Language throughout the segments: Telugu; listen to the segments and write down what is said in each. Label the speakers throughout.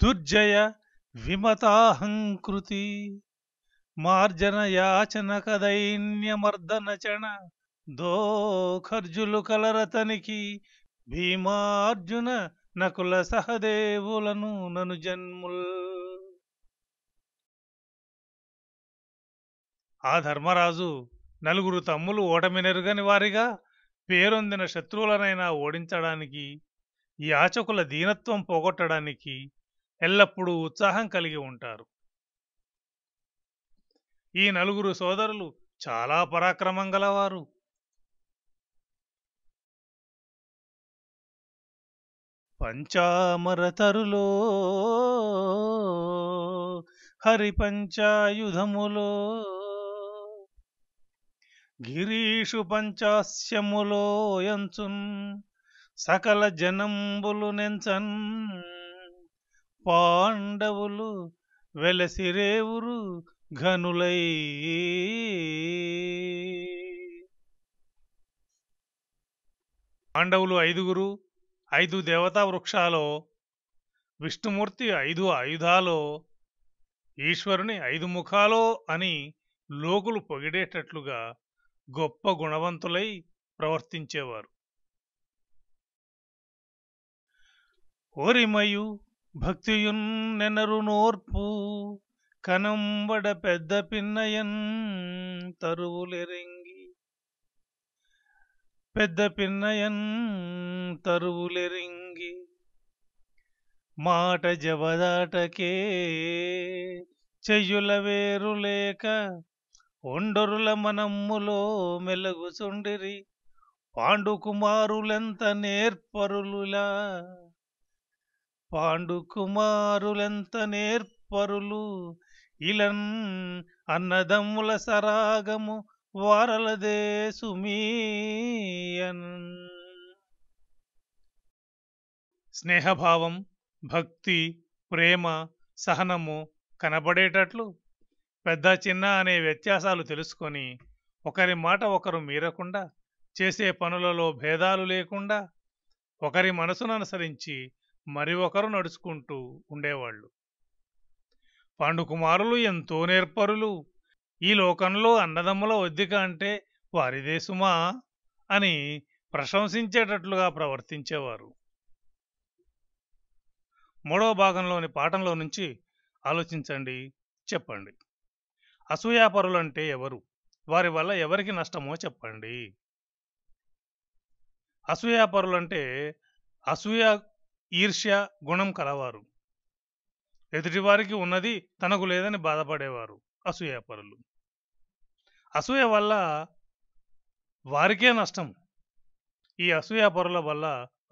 Speaker 1: దుర్జయ విమతాహంకృతి మార్జన యాచన కదైన్యమర్దన చణ దోఖర్జులు కలరతనికి భీమార్జున నకుల సహదేవులను నను జన్ముల్ ఆ ధర్మరాజు నలుగురు తమ్ములు ఓటమినరుగని వారిగా పేరొందిన శత్రువులనైనా ఓడించడానికి యాచకుల దీనత్వం పోగొట్టడానికి ఎల్లప్పుడూ ఉత్సాహం కలిగి ఉంటారు ఈ నలుగురు సోదరులు చాలా పరాక్రమం గలవారు పంచామరతరులో హరి పంచాయుధములో గిరీషు పంచాస్యములో ఎంచున్ సకల జనంబులు నెంచన్ పాండవులు వెలసిరేవురు ఘనులై పాండవులు ఐదుగురు ఐదు దేవతా వృక్షాలో విష్ణుమూర్తి ఐదు ఆయుధాలో ఈశ్వరుని ఐదు ముఖాలో అని లోకులు పొగిడేటట్లుగా గొప్ప గుణవంతులై ప్రవర్తించేవారు ఓరిమయు నెనరు నోర్పు కనంబడ పెద్ద పిన్నయన్ తరువులెరింగి పెద్ద పిన్నయన్ తరువులెరింగి మాట జవదాటకే చెయ్యుల వేరులేక ఒండరుల మనమ్ములో మెలగుచుండిరి పాండుకుమారులెంత నేర్పరులులా పాండుకుమారులెంత నేర్పరులు ఇలన్ అన్నదమ్ముల సరాగము వారలదే సుమీయన్ స్నేహభావం భక్తి ప్రేమ సహనము కనబడేటట్లు పెద్ద చిన్న అనే వ్యత్యాసాలు తెలుసుకొని ఒకరి మాట ఒకరు మీరకుండా చేసే పనులలో భేదాలు లేకుండా ఒకరి మనసును అనుసరించి మరి ఒకరు నడుచుకుంటూ ఉండేవాళ్ళు పండుకుమారులు ఎంతో నేర్పరులు ఈ లోకంలో అన్నదమ్ముల ఒద్దిక అంటే వారి సుమా అని ప్రశంసించేటట్లుగా ప్రవర్తించేవారు మూడవ భాగంలోని పాఠంలో నుంచి ఆలోచించండి చెప్పండి అసూయాపరులంటే ఎవరు వారి వల్ల ఎవరికి నష్టమో చెప్పండి అసూయాపరులంటే అసూయ ఈర్ష్య గుణం కలవారు ఎదుటివారికి ఉన్నది తనకు లేదని బాధపడేవారు అసూయాపరులు అసూయ వల్ల వారికే నష్టం ఈ అసూయాపరుల వల్ల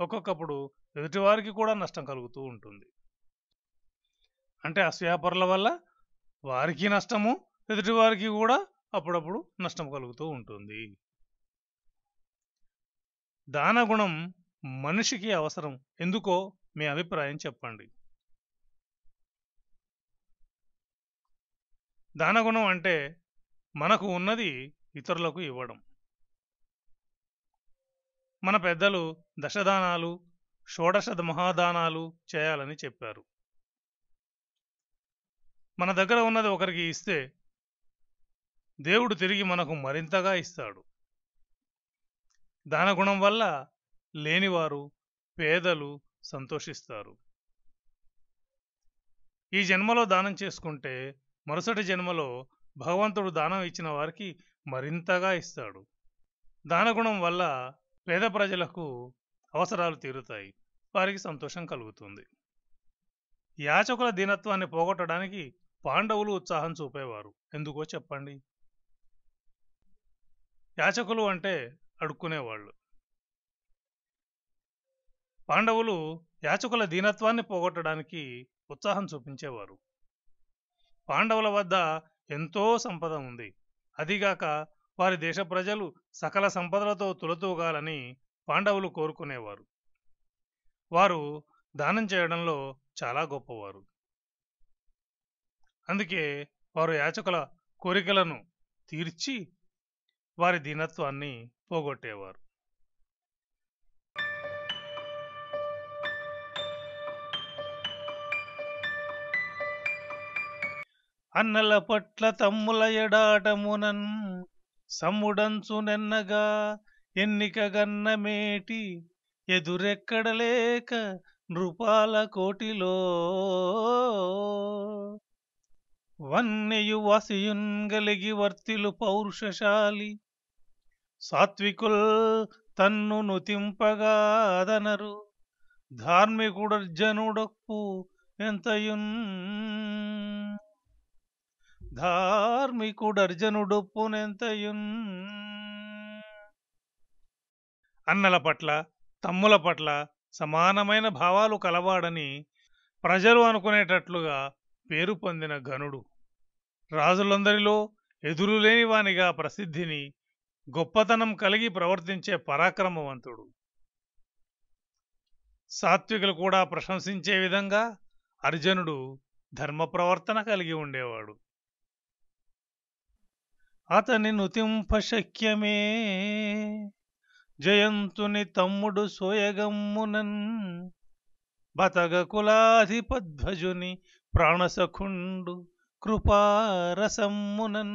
Speaker 1: ఒక్కొక్కప్పుడు ఎదుటివారికి కూడా నష్టం కలుగుతూ ఉంటుంది అంటే అసూయాపరుల వల్ల వారికి నష్టము ఎదుటివారికి కూడా అప్పుడప్పుడు నష్టం కలుగుతూ ఉంటుంది దానగుణం మనిషికి అవసరం ఎందుకో మీ అభిప్రాయం చెప్పండి దానగుణం అంటే మనకు ఉన్నది ఇతరులకు ఇవ్వడం మన పెద్దలు దశదానాలు షోడశ మహాదానాలు చేయాలని చెప్పారు మన దగ్గర ఉన్నది ఒకరికి ఇస్తే దేవుడు తిరిగి మనకు మరింతగా ఇస్తాడు దానగుణం వల్ల లేనివారు పేదలు సంతోషిస్తారు ఈ జన్మలో దానం చేసుకుంటే మరుసటి జన్మలో భగవంతుడు దానం ఇచ్చిన వారికి మరింతగా ఇస్తాడు దానగుణం వల్ల పేద ప్రజలకు అవసరాలు తీరుతాయి వారికి సంతోషం కలుగుతుంది యాచకుల దీనత్వాన్ని పోగొట్టడానికి పాండవులు ఉత్సాహం చూపేవారు ఎందుకో చెప్పండి యాచకులు అంటే అడుక్కునేవాళ్ళు పాండవులు యాచకుల దీనత్వాన్ని పోగొట్టడానికి ఉత్సాహం చూపించేవారు పాండవుల వద్ద ఎంతో సంపద ఉంది అదిగాక వారి దేశ ప్రజలు సకల సంపదలతో తులతూగాలని పాండవులు కోరుకునేవారు వారు దానం చేయడంలో చాలా గొప్పవారు అందుకే వారు యాచకుల కోరికలను తీర్చి వారి దీనత్వాన్ని పోగొట్టేవారు అన్నల పట్ల తమ్ముల ఎడాటమునన్ సమ్ముడంచు నెన్నగా ఎన్నికగన్నమేటి ఎదురెక్కడలేక నృపాల కోటిలో వన్యయు గలిగి వర్తిలు పౌరుషశాలి సాత్వికుల్ తన్ను నుతింపగా ధార్మికుడర్జనుడొప్పు ఎంతయున్ ధార్మికుడర్జనుడొప్పునెంతయున్ అన్నల పట్ల తమ్ముల పట్ల సమానమైన భావాలు కలవాడని ప్రజలు అనుకునేటట్లుగా పేరు పొందిన ఘనుడు రాజులందరిలో ఎదురులేనివానిగా ప్రసిద్ధిని గొప్పతనం కలిగి ప్రవర్తించే పరాక్రమవంతుడు సాత్వికులు కూడా ప్రశంసించే విధంగా అర్జునుడు ధర్మ ప్రవర్తన కలిగి ఉండేవాడు అతని నుతింపశక్యమే జయంతుని తమ్ముడు సోయగమ్మునన్ బతగ ప్రాణసఖుండు కృపారసమ్మునన్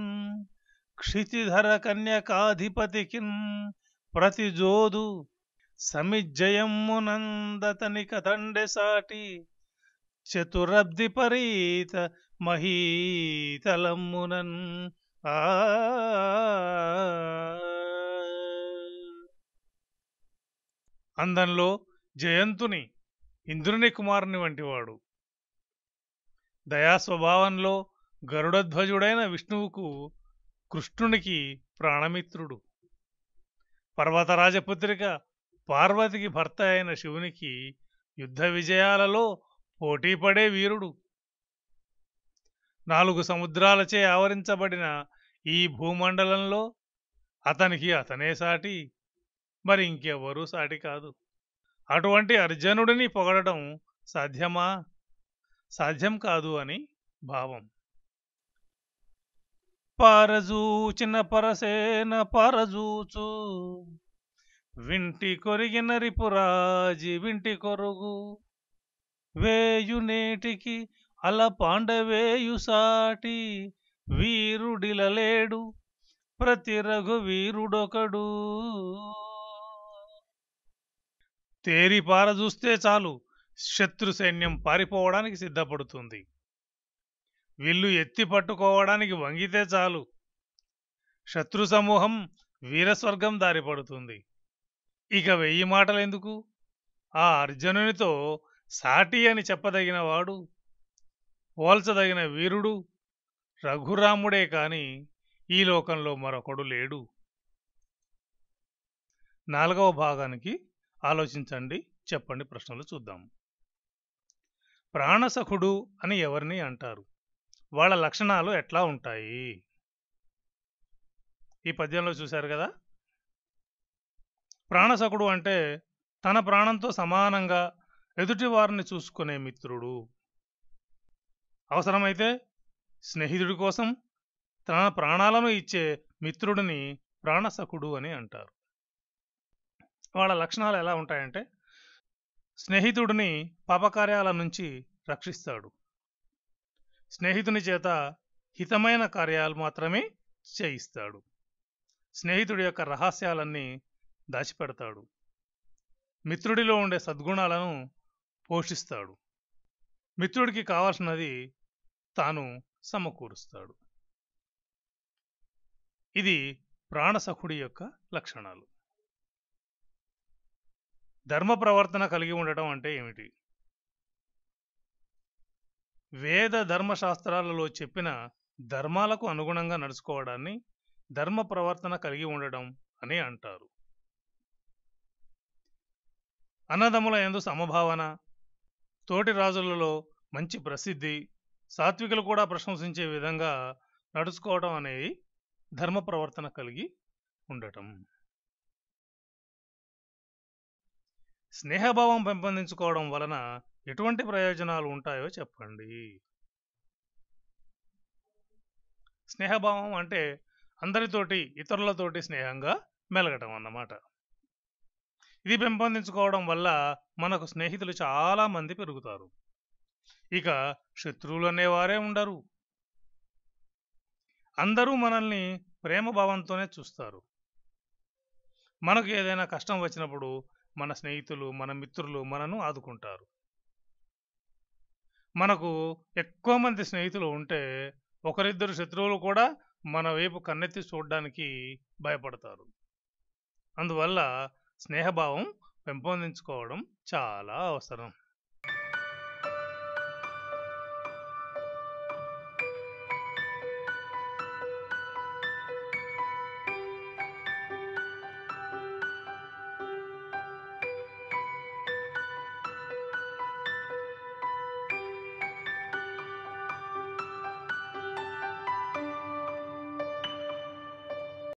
Speaker 1: క్షితిధర కన్యకాధిపతికిన్ ప్రతిజోదు సమిజయమ్మునందతని కథండె సాటి చతురబ్ది పరీత మహీతలమ్మునన్ అందంలో జయంతుని ఇంద్రుని కుమారుని వంటివాడు దయాస్వభావంలో గరుడధ్వజుడైన విష్ణువుకు కృష్ణునికి ప్రాణమిత్రుడు పర్వతరాజపుత్రిక పార్వతికి భర్త అయిన శివునికి యుద్ధ విజయాలలో పోటీపడే వీరుడు నాలుగు సముద్రాలచే ఆవరించబడిన ఈ భూమండలంలో అతనికి అతనే సాటి మరి ఇంకెవ్వరూ సాటి కాదు అటువంటి అర్జునుడిని పొగడటం సాధ్యమా సాధ్యం కాదు అని భావం పారజూచిన పరసేన పరజూచు వింటి కొరిగిన రిపురాజి వింటి కొరుగు వేయు నేటికి అల పాండవేయుసాటి వీరుడిలలేడు ప్రతి రఘువీరుడొకడు తేరి పార చూస్తే చాలు శత్రు సైన్యం పారిపోవడానికి సిద్ధపడుతుంది విల్లు ఎత్తి పట్టుకోవడానికి వంగితే చాలు శత్రు సమూహం వీరస్వర్గం దారిపడుతుంది ఇక వెయ్యి మాటలెందుకు ఆ అర్జునునితో సాటి అని చెప్పదగినవాడు పోల్చదగిన వీరుడు రఘురాముడే కాని ఈ లోకంలో మరొకడు లేడు నాలుగవ భాగానికి ఆలోచించండి చెప్పండి ప్రశ్నలు చూద్దాం ప్రాణసఖుడు అని ఎవరిని అంటారు వాళ్ళ లక్షణాలు ఎట్లా ఉంటాయి ఈ పద్యంలో చూశారు కదా ప్రాణసఖుడు అంటే తన ప్రాణంతో సమానంగా ఎదుటివారిని చూసుకునే మిత్రుడు అవసరమైతే స్నేహితుడి కోసం తన ప్రాణాలను ఇచ్చే మిత్రుడిని ప్రాణసకుడు అని అంటారు వాళ్ళ లక్షణాలు ఎలా ఉంటాయంటే స్నేహితుడిని పాపకార్యాల నుంచి రక్షిస్తాడు స్నేహితుని చేత హితమైన కార్యాలు మాత్రమే చేయిస్తాడు స్నేహితుడి యొక్క రహస్యాలన్నీ దాచిపెడతాడు మిత్రుడిలో ఉండే సద్గుణాలను పోషిస్తాడు మిత్రుడికి కావాల్సినది తాను సమకూరుస్తాడు ఇది ప్రాణసఖుడి యొక్క లక్షణాలు ధర్మ ప్రవర్తన కలిగి ఉండటం అంటే ఏమిటి వేద ధర్మశాస్త్రాలలో చెప్పిన ధర్మాలకు అనుగుణంగా నడుచుకోవడాన్ని ధర్మ ప్రవర్తన కలిగి ఉండడం అని అంటారు అన్నదముల ఎందు సమభావన తోటి రాజులలో మంచి ప్రసిద్ధి సాత్వికులు కూడా ప్రశంసించే విధంగా నడుచుకోవడం అనేది ధర్మ ప్రవర్తన కలిగి ఉండటం స్నేహభావం పెంపొందించుకోవడం వలన ఎటువంటి ప్రయోజనాలు ఉంటాయో చెప్పండి స్నేహభావం అంటే అందరితోటి ఇతరులతోటి స్నేహంగా మెలగటం అన్నమాట ఇది పెంపొందించుకోవడం వల్ల మనకు స్నేహితులు చాలామంది పెరుగుతారు ఇక శత్రువులు అనేవారే ఉండరు అందరూ మనల్ని ప్రేమభావంతోనే చూస్తారు మనకు ఏదైనా కష్టం వచ్చినప్పుడు మన స్నేహితులు మన మిత్రులు మనను ఆదుకుంటారు మనకు ఎక్కువ మంది స్నేహితులు ఉంటే ఒకరిద్దరు శత్రువులు కూడా మన వైపు కన్నెత్తి చూడడానికి భయపడతారు అందువల్ల స్నేహభావం పెంపొందించుకోవడం చాలా అవసరం